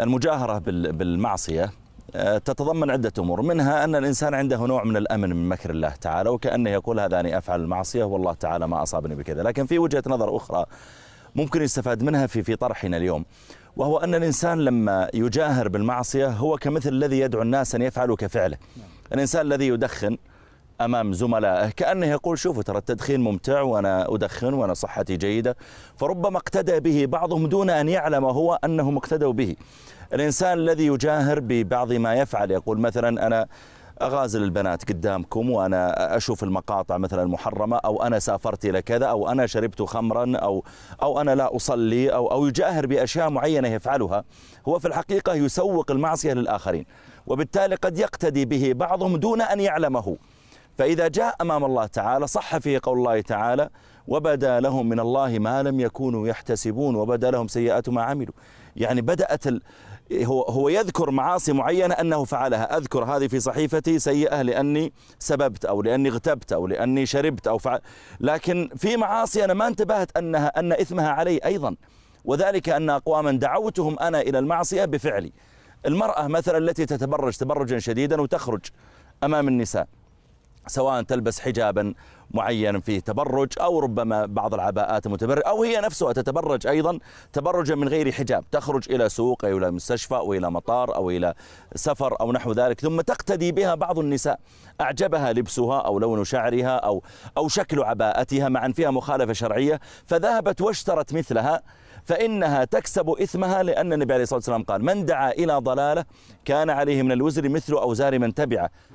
المجاهرة بالمعصية آه، تتضمن عدة أمور منها أن الإنسان عنده نوع من الأمن من مكر الله تعالى وكأنه يقول هذا أني أفعل المعصية والله تعالى ما أصابني بكذا لكن في وجهة نظر أخرى ممكن يستفاد منها في في طرحنا اليوم وهو أن الإنسان لما يجاهر بالمعصية هو كمثل الذي يدعو الناس أن يفعلوا كفعله الإنسان الذي يدخن امام زملائه كانه يقول شوفوا ترى التدخين ممتع وانا ادخن وانا صحتي جيده فربما اقتدى به بعضهم دون ان يعلم هو انهم اقتدوا به الانسان الذي يجاهر ببعض ما يفعل يقول مثلا انا اغازل البنات قدامكم وانا اشوف المقاطع مثلا المحرمه او انا سافرت الى كذا او انا شربت خمرا او او انا لا اصلي او او يجاهر باشياء معينه يفعلها هو في الحقيقه يسوق المعصيه للاخرين وبالتالي قد يقتدي به بعضهم دون ان يعلمه فإذا جاء أمام الله تعالى صح فيه قول الله تعالى وبدا لهم من الله ما لم يكونوا يحتسبون وبدا لهم سيئات ما عملوا يعني بدأت ال... هو هو يذكر معاصي معينة أنه فعلها أذكر هذه في صحيفتي سيئة لأني سببت أو لأني اغتبت أو لأني شربت أو فعل لكن في معاصي أنا ما انتبهت أنها أن إثمها علي أيضا وذلك أن أقواما دعوتهم أنا إلى المعصية بفعلي المرأة مثلا التي تتبرج تبرجا شديدا وتخرج أمام النساء سواء تلبس حجابا معينا فيه تبرج او ربما بعض العباءات المتبرج او هي نفسها تتبرج ايضا تبرجا من غير حجاب تخرج الى سوق او الى مستشفى او الى مطار او الى سفر او نحو ذلك ثم تقتدي بها بعض النساء اعجبها لبسها او لون شعرها او او شكل عباءتها مع ان فيها مخالفه شرعيه فذهبت واشترت مثلها فإنها تكسب إثمها لأن النبي عليه الصلاة والسلام قال من دعا إلى ضلالة كان عليه من الوزر مثل أوزار من تبعه